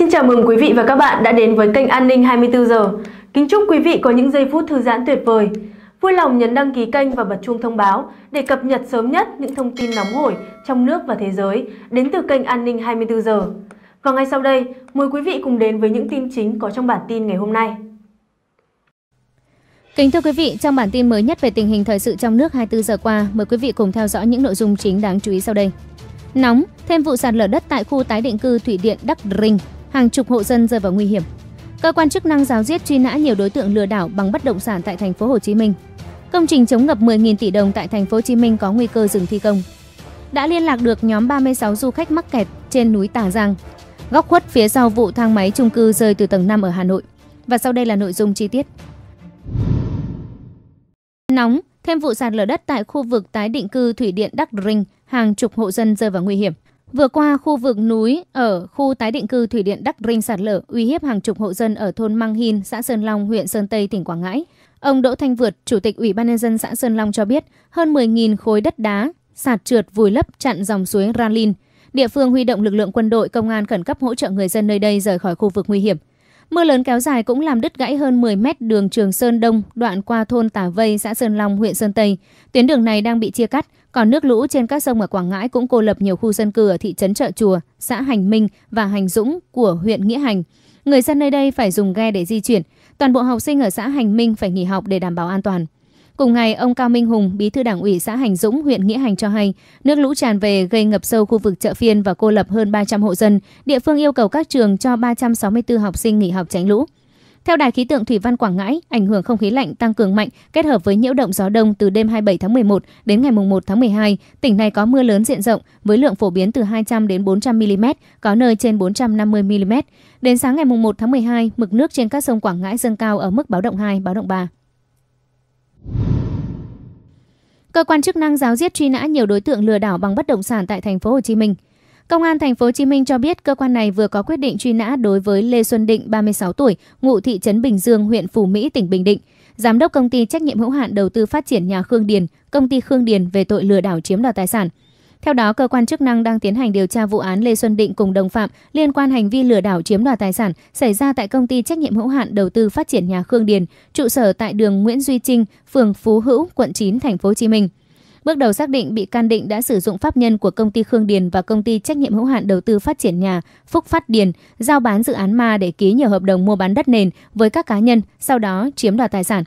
Xin chào mừng quý vị và các bạn đã đến với kênh An ninh 24 giờ. Kính chúc quý vị có những giây phút thư giãn tuyệt vời. Vui lòng nhấn đăng ký kênh và bật chuông thông báo để cập nhật sớm nhất những thông tin nóng hổi trong nước và thế giới đến từ kênh An ninh 24 giờ. Và ngay sau đây, mời quý vị cùng đến với những tin chính có trong bản tin ngày hôm nay. Kính thưa quý vị, trong bản tin mới nhất về tình hình thời sự trong nước 24 giờ qua, mời quý vị cùng theo dõi những nội dung chính đáng chú ý sau đây. Nóng, thêm vụ sạt lở đất tại khu tái định cư Thủy Điện Đắc Rinh, hàng chục hộ dân rơi vào nguy hiểm. Cơ quan chức năng giáo diết truy nã nhiều đối tượng lừa đảo bằng bất động sản tại thành phố Hồ Chí Minh. Công trình chống ngập 10.000 tỷ đồng tại thành phố Hồ Chí Minh có nguy cơ dừng thi công. Đã liên lạc được nhóm 36 du khách mắc kẹt trên núi Tà Giang, góc khuất phía sau vụ thang máy chung cư rơi từ tầng 5 ở Hà Nội. Và sau đây là nội dung chi tiết. Nóng, thêm vụ sạt lở đất tại khu vực tái định cư thủy điện Đắc Rinh, hàng chục hộ dân rơi vào nguy hiểm. Vừa qua, khu vực núi ở khu tái định cư Thủy điện Đắc Rinh sạt lở uy hiếp hàng chục hộ dân ở thôn Mang Hin, xã Sơn Long, huyện Sơn Tây, tỉnh Quảng Ngãi. Ông Đỗ Thanh Vượt, Chủ tịch Ủy ban nhân dân xã Sơn Long cho biết, hơn 10.000 khối đất đá sạt trượt vùi lấp chặn dòng suối Ranlin. Địa phương huy động lực lượng quân đội, công an khẩn cấp hỗ trợ người dân nơi đây rời khỏi khu vực nguy hiểm. Mưa lớn kéo dài cũng làm đứt gãy hơn 10 mét đường Trường Sơn Đông, đoạn qua thôn Tả Vây, xã Sơn Long, huyện Sơn Tây. Tuyến đường này đang bị chia cắt, còn nước lũ trên các sông ở Quảng Ngãi cũng cô lập nhiều khu dân cư ở thị trấn Chợ Chùa, xã Hành Minh và Hành Dũng của huyện Nghĩa Hành. Người dân nơi đây phải dùng ghe để di chuyển. Toàn bộ học sinh ở xã Hành Minh phải nghỉ học để đảm bảo an toàn. Cùng ngày, ông Cao Minh Hùng, bí thư đảng ủy xã Hành Dũng, huyện Nghĩa Hành cho hay, nước lũ tràn về gây ngập sâu khu vực chợ phiên và cô lập hơn 300 hộ dân. Địa phương yêu cầu các trường cho 364 học sinh nghỉ học tránh lũ. Theo Đài khí tượng Thủy văn Quảng Ngãi, ảnh hưởng không khí lạnh tăng cường mạnh kết hợp với nhiễu động gió đông từ đêm 27 tháng 11 đến ngày 1 tháng 12, tỉnh này có mưa lớn diện rộng với lượng phổ biến từ 200 đến 400 mm, có nơi trên 450 mm. Đến sáng ngày 1 tháng 12, mực nước trên các sông Quảng Ngãi dâng cao ở mức báo động 2, báo động 3. Cơ quan chức năng giáo diết truy nã nhiều đối tượng lừa đảo bằng bất động sản tại thành phố Hồ Chí Minh. Công an thành phố Hồ Chí Minh cho biết cơ quan này vừa có quyết định truy nã đối với Lê Xuân Định 36 tuổi, ngụ thị trấn Bình Dương, huyện Phú Mỹ, tỉnh Bình Định, giám đốc công ty trách nhiệm hữu hạn đầu tư phát triển nhà Khương Điền, công ty Khương Điền về tội lừa đảo chiếm đoạt tài sản. Theo đó, cơ quan chức năng đang tiến hành điều tra vụ án Lê Xuân Định cùng đồng phạm liên quan hành vi lừa đảo chiếm đoạt tài sản xảy ra tại công ty trách nhiệm hữu hạn đầu tư phát triển nhà Khương Điền, trụ sở tại đường Nguyễn Duy Trinh, phường Phú Hữu, quận 9, thành phố Hồ Chí Minh. Bước đầu xác định bị can định đã sử dụng pháp nhân của công ty Khương Điền và công ty trách nhiệm hữu hạn đầu tư phát triển nhà Phúc Phát Điền giao bán dự án ma để ký nhiều hợp đồng mua bán đất nền với các cá nhân, sau đó chiếm đoạt tài sản.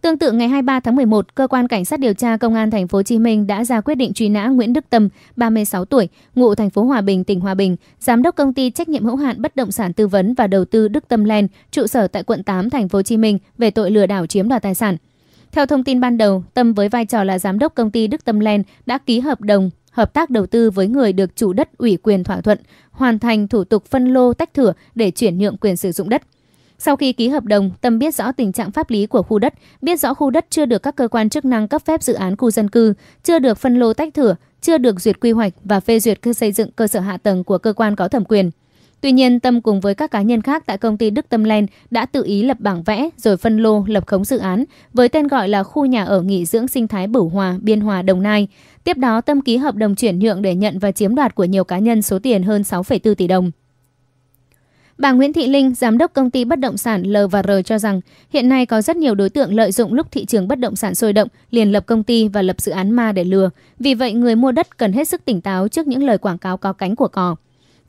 Tương tự ngày 23 tháng 11, cơ quan cảnh sát điều tra công an thành phố Hồ Chí Minh đã ra quyết định truy nã Nguyễn Đức Tâm, 36 tuổi, ngụ thành phố Hòa Bình, tỉnh Hòa Bình, giám đốc công ty trách nhiệm hữu hạn bất động sản tư vấn và đầu tư Đức Tâm Land, trụ sở tại quận 8 thành phố Hồ Chí Minh về tội lừa đảo chiếm đoạt tài sản. Theo thông tin ban đầu, Tâm với vai trò là giám đốc công ty Đức Tâm Len đã ký hợp đồng hợp tác đầu tư với người được chủ đất ủy quyền thỏa thuận, hoàn thành thủ tục phân lô tách thửa để chuyển nhượng quyền sử dụng đất. Sau khi ký hợp đồng, Tâm biết rõ tình trạng pháp lý của khu đất, biết rõ khu đất chưa được các cơ quan chức năng cấp phép dự án khu dân cư, chưa được phân lô tách thửa, chưa được duyệt quy hoạch và phê duyệt cơ xây dựng cơ sở hạ tầng của cơ quan có thẩm quyền. Tuy nhiên, Tâm cùng với các cá nhân khác tại công ty Đức Tâm Len đã tự ý lập bảng vẽ rồi phân lô lập khống dự án với tên gọi là khu nhà ở nghỉ dưỡng sinh thái Bửu Hòa, Biên Hòa, Đồng Nai. Tiếp đó, Tâm ký hợp đồng chuyển nhượng để nhận và chiếm đoạt của nhiều cá nhân số tiền hơn 6,4 tỷ đồng. Bà Nguyễn Thị Linh, giám đốc công ty bất động sản L và R cho rằng, hiện nay có rất nhiều đối tượng lợi dụng lúc thị trường bất động sản sôi động, liền lập công ty và lập dự án ma để lừa. Vì vậy, người mua đất cần hết sức tỉnh táo trước những lời quảng cáo có cánh của cò.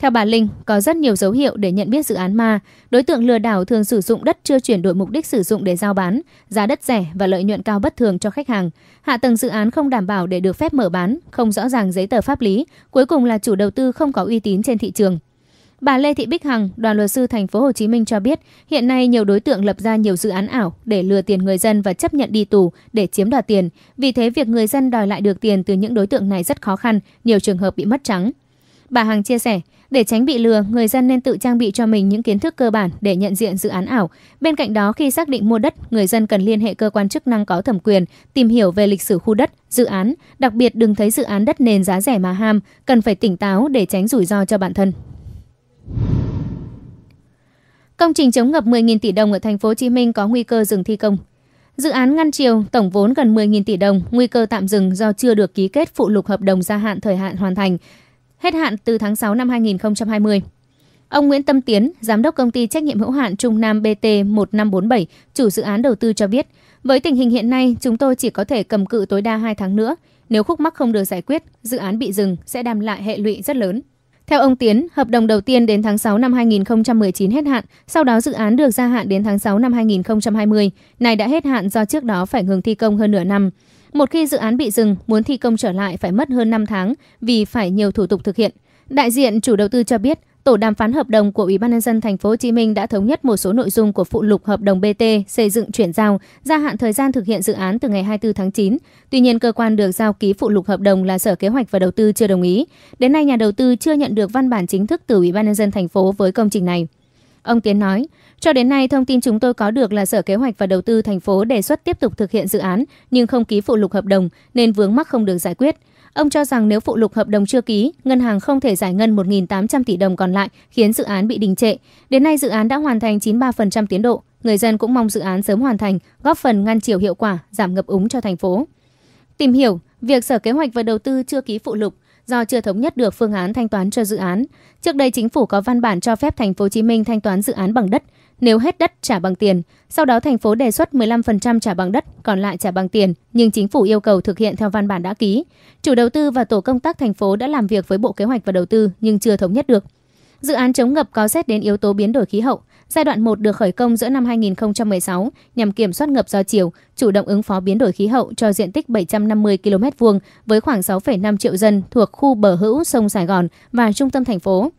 Theo bà Linh, có rất nhiều dấu hiệu để nhận biết dự án ma. Đối tượng lừa đảo thường sử dụng đất chưa chuyển đổi mục đích sử dụng để giao bán, giá đất rẻ và lợi nhuận cao bất thường cho khách hàng. Hạ tầng dự án không đảm bảo để được phép mở bán, không rõ ràng giấy tờ pháp lý, cuối cùng là chủ đầu tư không có uy tín trên thị trường. Bà Lê Thị Bích Hằng, đoàn luật sư thành phố Hồ Chí Minh cho biết, hiện nay nhiều đối tượng lập ra nhiều dự án ảo để lừa tiền người dân và chấp nhận đi tù để chiếm đoạt tiền. Vì thế việc người dân đòi lại được tiền từ những đối tượng này rất khó khăn, nhiều trường hợp bị mất trắng. Bà Hằng chia sẻ, để tránh bị lừa, người dân nên tự trang bị cho mình những kiến thức cơ bản để nhận diện dự án ảo. Bên cạnh đó, khi xác định mua đất, người dân cần liên hệ cơ quan chức năng có thẩm quyền, tìm hiểu về lịch sử khu đất, dự án. Đặc biệt đừng thấy dự án đất nền giá rẻ mà ham, cần phải tỉnh táo để tránh rủi ro cho bản thân. Công trình chống ngập 10.000 tỷ đồng ở thành phố Hồ Chí Minh có nguy cơ dừng thi công. Dự án ngăn chiều, tổng vốn gần 10.000 tỷ đồng, nguy cơ tạm dừng do chưa được ký kết phụ lục hợp đồng gia hạn thời hạn hoàn thành hết hạn từ tháng 6 năm 2020. Ông Nguyễn Tâm Tiến, giám đốc công ty trách nhiệm hữu hạn Trung Nam BT 1547, chủ dự án đầu tư cho biết, với tình hình hiện nay, chúng tôi chỉ có thể cầm cự tối đa 2 tháng nữa. Nếu khúc mắc không được giải quyết, dự án bị dừng sẽ đem lại hệ lụy rất lớn. Theo ông Tiến, hợp đồng đầu tiên đến tháng 6 năm 2019 hết hạn, sau đó dự án được gia hạn đến tháng 6 năm 2020, này đã hết hạn do trước đó phải ngừng thi công hơn nửa năm. Một khi dự án bị dừng, muốn thi công trở lại phải mất hơn 5 tháng vì phải nhiều thủ tục thực hiện. Đại diện chủ đầu tư cho biết, tổ đàm phán hợp đồng của Ủy ban nhân dân thành phố Hồ Chí Minh đã thống nhất một số nội dung của phụ lục hợp đồng BT xây dựng chuyển giao, gia hạn thời gian thực hiện dự án từ ngày 24 tháng 9. Tuy nhiên, cơ quan được giao ký phụ lục hợp đồng là Sở Kế hoạch và Đầu tư chưa đồng ý. Đến nay nhà đầu tư chưa nhận được văn bản chính thức từ Ủy ban nhân dân thành phố với công trình này. Ông Tiến nói, cho đến nay thông tin chúng tôi có được là Sở Kế hoạch và Đầu tư thành phố đề xuất tiếp tục thực hiện dự án nhưng không ký phụ lục hợp đồng nên vướng mắc không được giải quyết. Ông cho rằng nếu phụ lục hợp đồng chưa ký, ngân hàng không thể giải ngân 1.800 tỷ đồng còn lại khiến dự án bị đình trệ. Đến nay dự án đã hoàn thành 93% tiến độ. Người dân cũng mong dự án sớm hoàn thành, góp phần ngăn chiều hiệu quả, giảm ngập úng cho thành phố. Tìm hiểu, việc Sở Kế hoạch và Đầu tư chưa ký phụ lục do chưa thống nhất được phương án thanh toán cho dự án. Trước đây chính phủ có văn bản cho phép thành phố Hồ Chí Minh thanh toán dự án bằng đất, nếu hết đất trả bằng tiền, sau đó thành phố đề xuất 15% trả bằng đất, còn lại trả bằng tiền, nhưng chính phủ yêu cầu thực hiện theo văn bản đã ký. Chủ đầu tư và tổ công tác thành phố đã làm việc với Bộ Kế hoạch và Đầu tư nhưng chưa thống nhất được. Dự án chống ngập có xét đến yếu tố biến đổi khí hậu, Giai đoạn 1 được khởi công giữa năm 2016 nhằm kiểm soát ngập do chiều, chủ động ứng phó biến đổi khí hậu cho diện tích 750 km vuông với khoảng 6,5 triệu dân thuộc khu bờ hữu sông Sài Gòn và trung tâm thành phố.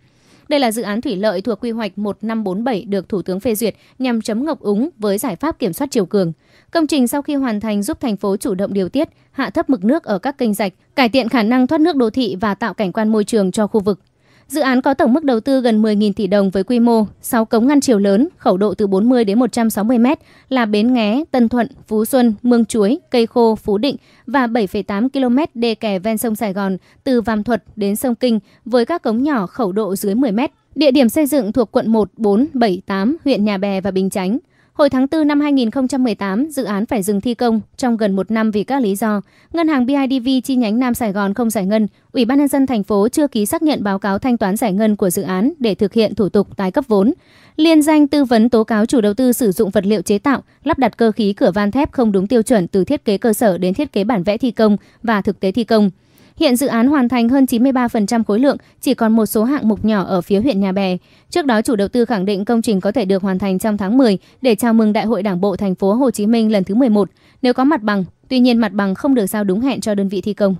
Đây là dự án thủy lợi thuộc quy hoạch 1547 được Thủ tướng phê duyệt nhằm chấm ngập úng với giải pháp kiểm soát chiều cường. Công trình sau khi hoàn thành giúp thành phố chủ động điều tiết, hạ thấp mực nước ở các kênh rạch, cải thiện khả năng thoát nước đô thị và tạo cảnh quan môi trường cho khu vực. Dự án có tổng mức đầu tư gần 10.000 tỷ đồng với quy mô 6 cống ngăn chiều lớn, khẩu độ từ 40 đến 160 m là Bến Nghé, Tân Thuận, Phú Xuân, Mương Chuối, Cây Khô, Phú Định và 7,8 km đê kè ven sông Sài Gòn từ Vàm Thuật đến sông Kinh với các cống nhỏ khẩu độ dưới 10 m. Địa điểm xây dựng thuộc quận 1, 4, 7, 8, huyện Nhà Bè và Bình Chánh. Hồi tháng 4 năm 2018, dự án phải dừng thi công trong gần một năm vì các lý do. Ngân hàng BIDV chi nhánh Nam Sài Gòn không giải ngân, Ủy ban nhân dân thành phố chưa ký xác nhận báo cáo thanh toán giải ngân của dự án để thực hiện thủ tục tái cấp vốn. Liên danh tư vấn tố cáo chủ đầu tư sử dụng vật liệu chế tạo, lắp đặt cơ khí cửa van thép không đúng tiêu chuẩn từ thiết kế cơ sở đến thiết kế bản vẽ thi công và thực tế thi công – Hiện dự án hoàn thành hơn 93% khối lượng, chỉ còn một số hạng mục nhỏ ở phía huyện Nhà Bè. Trước đó chủ đầu tư khẳng định công trình có thể được hoàn thành trong tháng 10 để chào mừng Đại hội Đảng bộ thành phố Hồ Chí Minh lần thứ 11 nếu có mặt bằng. Tuy nhiên mặt bằng không được giao đúng hẹn cho đơn vị thi công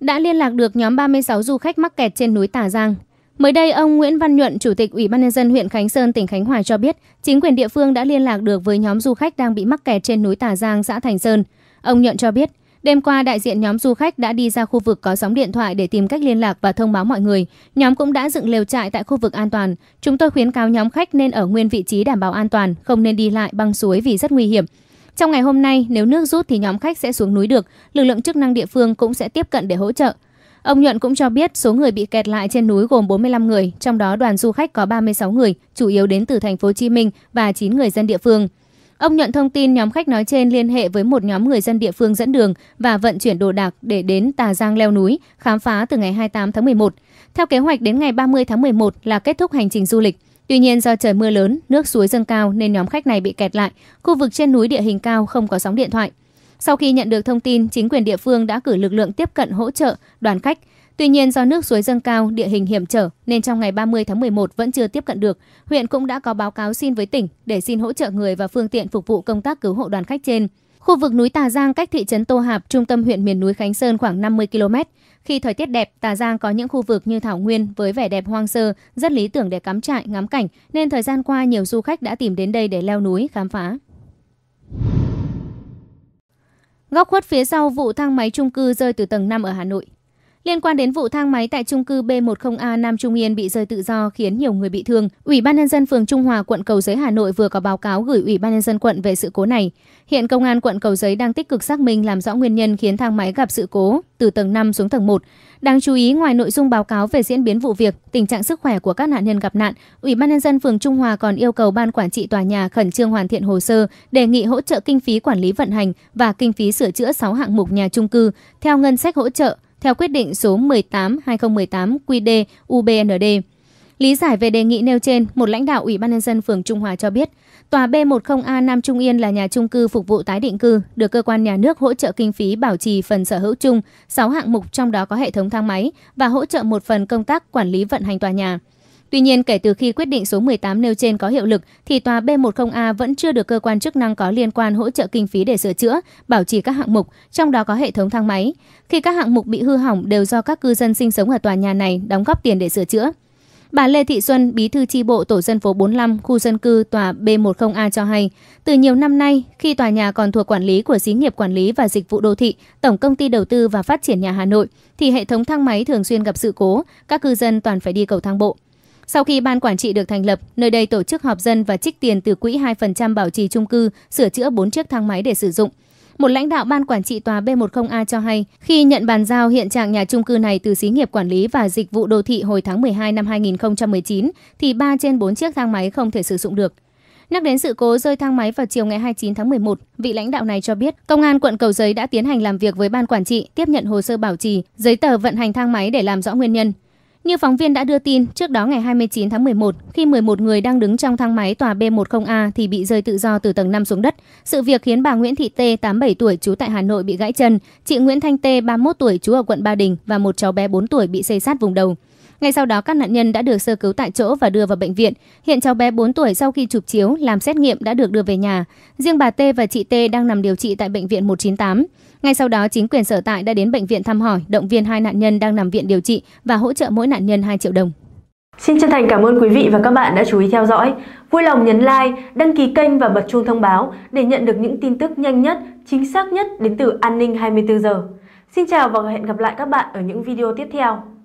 đã liên lạc được nhóm 36 du khách mắc kẹt trên núi Tà Giang. Mới đây, ông Nguyễn Văn Nhuận, Chủ tịch Ủy ban nhân dân huyện Khánh Sơn, tỉnh Khánh Hòa cho biết, chính quyền địa phương đã liên lạc được với nhóm du khách đang bị mắc kẹt trên núi Tà Giang, xã Thành Sơn. Ông Nhuận cho biết, Đêm qua, đại diện nhóm du khách đã đi ra khu vực có sóng điện thoại để tìm cách liên lạc và thông báo mọi người. Nhóm cũng đã dựng lều trại tại khu vực an toàn. Chúng tôi khuyến cáo nhóm khách nên ở nguyên vị trí đảm bảo an toàn, không nên đi lại băng suối vì rất nguy hiểm. Trong ngày hôm nay, nếu nước rút thì nhóm khách sẽ xuống núi được, lực lượng chức năng địa phương cũng sẽ tiếp cận để hỗ trợ. Ông Nhuận cũng cho biết số người bị kẹt lại trên núi gồm 45 người, trong đó đoàn du khách có 36 người, chủ yếu đến từ thành phố Hồ Chí Minh và 9 người dân địa phương. Ông nhận thông tin nhóm khách nói trên liên hệ với một nhóm người dân địa phương dẫn đường và vận chuyển đồ đạc để đến Tà Giang leo núi, khám phá từ ngày 28 tháng 11. Theo kế hoạch đến ngày 30 tháng 11 là kết thúc hành trình du lịch. Tuy nhiên do trời mưa lớn, nước suối dâng cao nên nhóm khách này bị kẹt lại. Khu vực trên núi địa hình cao không có sóng điện thoại. Sau khi nhận được thông tin, chính quyền địa phương đã cử lực lượng tiếp cận hỗ trợ đoàn khách. Tuy nhiên do nước suối dâng cao, địa hình hiểm trở nên trong ngày 30 tháng 11 vẫn chưa tiếp cận được. Huyện cũng đã có báo cáo xin với tỉnh để xin hỗ trợ người và phương tiện phục vụ công tác cứu hộ đoàn khách trên. Khu vực núi Tà Giang cách thị trấn Tô Hạp, trung tâm huyện miền núi Khánh Sơn khoảng 50 km. Khi thời tiết đẹp, Tà Giang có những khu vực như Thảo Nguyên với vẻ đẹp hoang sơ, rất lý tưởng để cắm trại, ngắm cảnh, nên thời gian qua nhiều du khách đã tìm đến đây để leo núi, khám phá. Góc khuất phía sau vụ thang máy chung cư rơi từ tầng 5 ở Hà Nội. Liên quan đến vụ thang máy tại trung cư B10A Nam Trung Yên bị rơi tự do khiến nhiều người bị thương, Ủy ban nhân dân phường Trung Hòa quận Cầu Giấy Hà Nội vừa có báo cáo gửi Ủy ban nhân dân quận về sự cố này. Hiện công an quận Cầu Giấy đang tích cực xác minh làm rõ nguyên nhân khiến thang máy gặp sự cố từ tầng 5 xuống tầng 1. Đáng chú ý ngoài nội dung báo cáo về diễn biến vụ việc, tình trạng sức khỏe của các nạn nhân gặp nạn, Ủy ban nhân dân phường Trung Hòa còn yêu cầu ban quản trị tòa nhà khẩn trương hoàn thiện hồ sơ, đề nghị hỗ trợ kinh phí quản lý vận hành và kinh phí sửa chữa 6 hạng mục nhà trung cư theo ngân sách hỗ trợ theo quyết định số 18-2018 QD UBND. Lý giải về đề nghị nêu trên, một lãnh đạo Ủy ban nhân dân phường Trung Hòa cho biết, tòa B10A Nam Trung Yên là nhà trung cư phục vụ tái định cư, được cơ quan nhà nước hỗ trợ kinh phí bảo trì phần sở hữu chung, 6 hạng mục trong đó có hệ thống thang máy và hỗ trợ một phần công tác quản lý vận hành tòa nhà. Tuy nhiên, kể từ khi quyết định số 18 nêu trên có hiệu lực, thì tòa B10A vẫn chưa được cơ quan chức năng có liên quan hỗ trợ kinh phí để sửa chữa, bảo trì các hạng mục, trong đó có hệ thống thang máy. Khi các hạng mục bị hư hỏng đều do các cư dân sinh sống ở tòa nhà này đóng góp tiền để sửa chữa. Bà Lê Thị Xuân, bí thư tri bộ tổ dân phố 45, khu dân cư tòa B10A cho hay, từ nhiều năm nay, khi tòa nhà còn thuộc quản lý của xí nghiệp quản lý và dịch vụ đô thị, Tổng công ty đầu tư và phát triển nhà Hà Nội, thì hệ thống thang máy thường xuyên gặp sự cố, các cư dân toàn phải đi cầu thang bộ. Sau khi ban quản trị được thành lập, nơi đây tổ chức họp dân và trích tiền từ quỹ 2% bảo trì chung cư, sửa chữa 4 chiếc thang máy để sử dụng. Một lãnh đạo ban quản trị tòa B10A cho hay, khi nhận bàn giao hiện trạng nhà chung cư này từ xí nghiệp quản lý và dịch vụ đô thị hồi tháng 12 năm 2019, thì 3 trên 4 chiếc thang máy không thể sử dụng được. Nhắc đến sự cố rơi thang máy vào chiều ngày 29 tháng 11, vị lãnh đạo này cho biết Công an quận Cầu Giấy đã tiến hành làm việc với ban quản trị, tiếp nhận hồ sơ bảo trì, giấy tờ vận hành thang máy để làm rõ nguyên nhân. Như phóng viên đã đưa tin, trước đó ngày 29 tháng 11, khi 11 người đang đứng trong thang máy tòa B10A thì bị rơi tự do từ tầng 5 xuống đất. Sự việc khiến bà Nguyễn Thị Tê, 87 tuổi, trú tại Hà Nội bị gãy chân, chị Nguyễn Thanh Tê, 31 tuổi, trú ở quận Ba Đình và một cháu bé 4 tuổi bị xây sát vùng đầu. Ngay sau đó các nạn nhân đã được sơ cứu tại chỗ và đưa vào bệnh viện. Hiện cháu bé 4 tuổi sau khi chụp chiếu làm xét nghiệm đã được đưa về nhà. Riêng bà T và chị T đang nằm điều trị tại bệnh viện 198. Ngay sau đó chính quyền sở tại đã đến bệnh viện thăm hỏi, động viên hai nạn nhân đang nằm viện điều trị và hỗ trợ mỗi nạn nhân 2 triệu đồng. Xin chân thành cảm ơn quý vị và các bạn đã chú ý theo dõi. Vui lòng nhấn like, đăng ký kênh và bật chuông thông báo để nhận được những tin tức nhanh nhất, chính xác nhất đến từ An ninh 24 giờ. Xin chào và hẹn gặp lại các bạn ở những video tiếp theo.